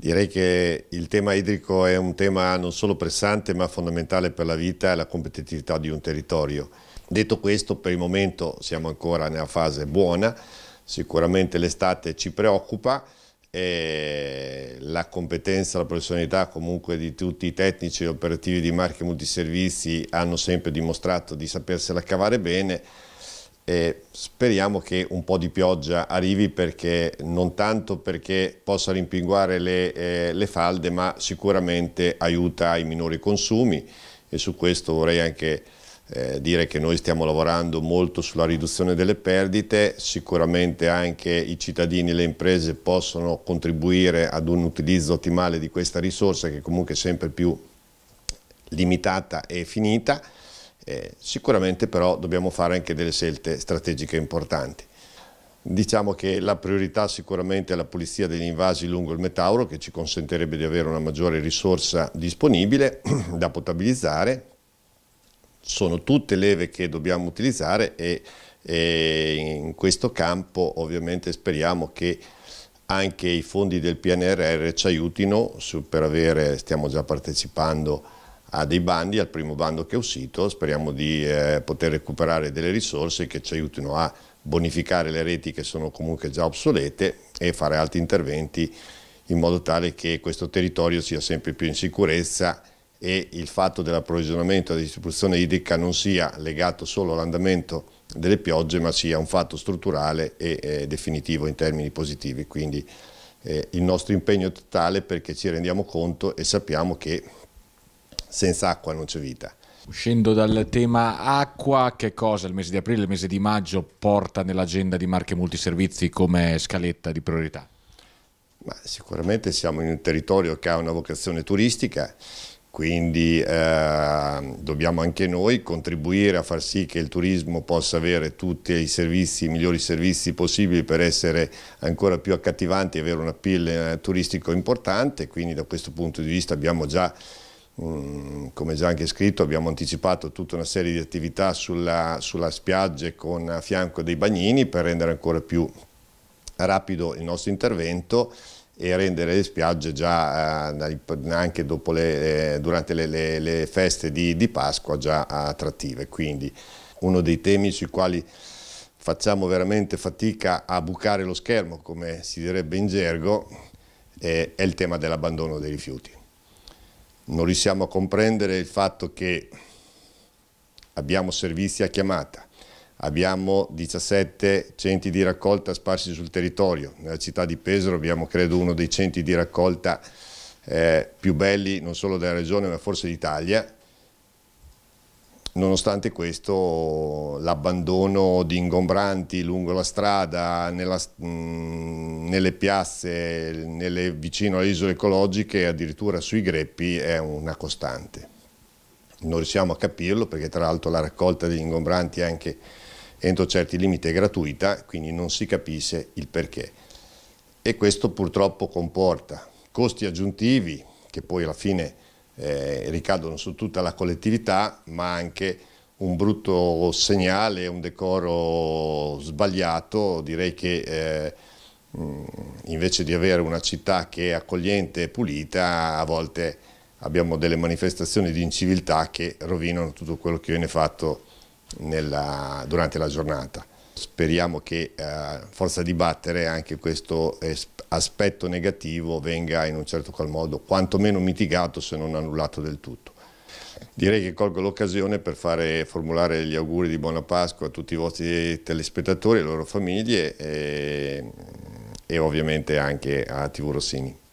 Direi che il tema idrico è un tema non solo pressante ma fondamentale per la vita e la competitività di un territorio. Detto questo, per il momento siamo ancora nella fase buona, sicuramente l'estate ci preoccupa e la competenza, la professionalità comunque di tutti i tecnici e operativi di marche multiservizi hanno sempre dimostrato di sapersela cavare bene e speriamo che un po' di pioggia arrivi perché non tanto perché possa rimpinguare le, eh, le falde ma sicuramente aiuta ai minori consumi e su questo vorrei anche eh, dire che noi stiamo lavorando molto sulla riduzione delle perdite, sicuramente anche i cittadini e le imprese possono contribuire ad un utilizzo ottimale di questa risorsa che comunque è sempre più limitata e finita. Eh, sicuramente però dobbiamo fare anche delle scelte strategiche importanti. Diciamo che la priorità sicuramente è la pulizia degli invasi lungo il Metauro che ci consentirebbe di avere una maggiore risorsa disponibile da potabilizzare. Sono tutte leve che dobbiamo utilizzare e, e in questo campo ovviamente speriamo che anche i fondi del PNRR ci aiutino per avere, stiamo già partecipando a a dei bandi, al primo bando che è uscito, speriamo di eh, poter recuperare delle risorse che ci aiutino a bonificare le reti che sono comunque già obsolete e fare altri interventi in modo tale che questo territorio sia sempre più in sicurezza e il fatto dell'approvvigionamento e della distribuzione idrica non sia legato solo all'andamento delle piogge ma sia un fatto strutturale e eh, definitivo in termini positivi. Quindi eh, il nostro impegno è totale perché ci rendiamo conto e sappiamo che senza acqua non c'è vita. Uscendo dal tema acqua, che cosa il mese di aprile il mese di maggio porta nell'agenda di marche multiservizi come scaletta di priorità? Ma sicuramente siamo in un territorio che ha una vocazione turistica, quindi eh, dobbiamo anche noi contribuire a far sì che il turismo possa avere tutti i servizi, i migliori servizi possibili per essere ancora più accattivanti e avere un appeal eh, turistico importante, quindi da questo punto di vista abbiamo già Mm, come già anche scritto abbiamo anticipato tutta una serie di attività sulla, sulla spiaggia con a fianco dei bagnini per rendere ancora più rapido il nostro intervento e rendere le spiagge già eh, anche le, eh, durante le, le, le feste di, di, Pasqua già attrattive. Quindi uno dei temi sui quali facciamo veramente fatica a bucare lo schermo, come si direbbe in gergo, eh, è il tema dell'abbandono dei rifiuti non riusciamo a comprendere il fatto che abbiamo servizi a chiamata, abbiamo 17 centri di raccolta sparsi sul territorio, nella città di Pesaro abbiamo credo uno dei centri di raccolta eh, più belli non solo della regione ma forse d'Italia, nonostante questo l'abbandono di ingombranti lungo la strada, nella, mh, mm, nelle piazze, nelle, vicino alle isole ecologiche, addirittura sui greppi, è una costante. Non riusciamo a capirlo perché tra l'altro la raccolta degli ingombranti anche entro certi limiti è gratuita, quindi non si capisce il perché. E questo purtroppo comporta costi aggiuntivi che poi alla fine eh, ricadono su tutta la collettività, ma anche un brutto segnale, un decoro sbagliato, direi che eh, Mm, invece di avere una città che è accogliente e pulita, a volte abbiamo delle manifestazioni di inciviltà che rovinano tutto quello che viene fatto nella, durante la giornata. Speriamo che eh, forza di battere anche questo aspetto negativo venga in un certo qual modo quantomeno mitigato se non annullato del tutto. Direi che colgo l'occasione per fare, formulare gli auguri di buona Pasqua a tutti i vostri eh, telespettatori e le loro famiglie. E e ovviamente anche a TV Rossini.